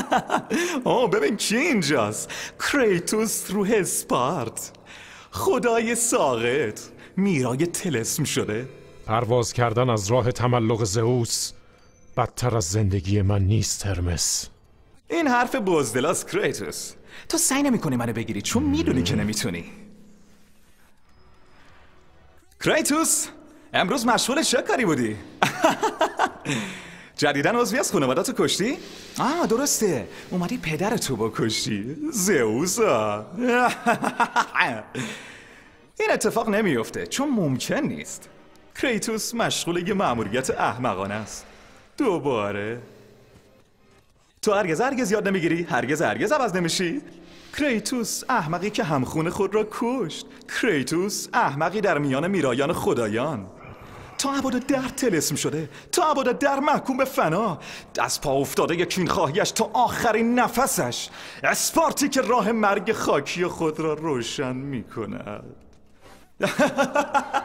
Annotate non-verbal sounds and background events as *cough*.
*laughs* آه ببین کی اینجاست کریتوس رو اسپارت خدای ساقت میرای تلسم شده پرواز کردن از راه تملق زئوس بدتر از زندگی من نیست هرمس این حرف بزدلاس کریتوس تو سعی نمیکنی منو بگیری چون میدونی که نمیتونی کریتوس امروز مشغول چه کاری بودی *laughs* جدیدن عضوی از تو کشتی؟ آه درسته اومدی پدر تو با کشتی زئوسا *laughs* این اتفاق نمیفته چون ممکن نیست کریتوس مشغول یه معمولیت احمقانه است دوباره تو هرگز هرگز یاد نمیگیری هرگز هرگز عوض نمیشی کریتوس احمقی که همخون خود را کشت کریتوس احمقی در میان میرایان خدایان تا عباد در تلسم شده تا عباد در محکوم به فنا از پا افتاده یکین خواهیش تا آخرین نفسش اسپارتی که راه مرگ خاکی خود را روشن می کند *laughs*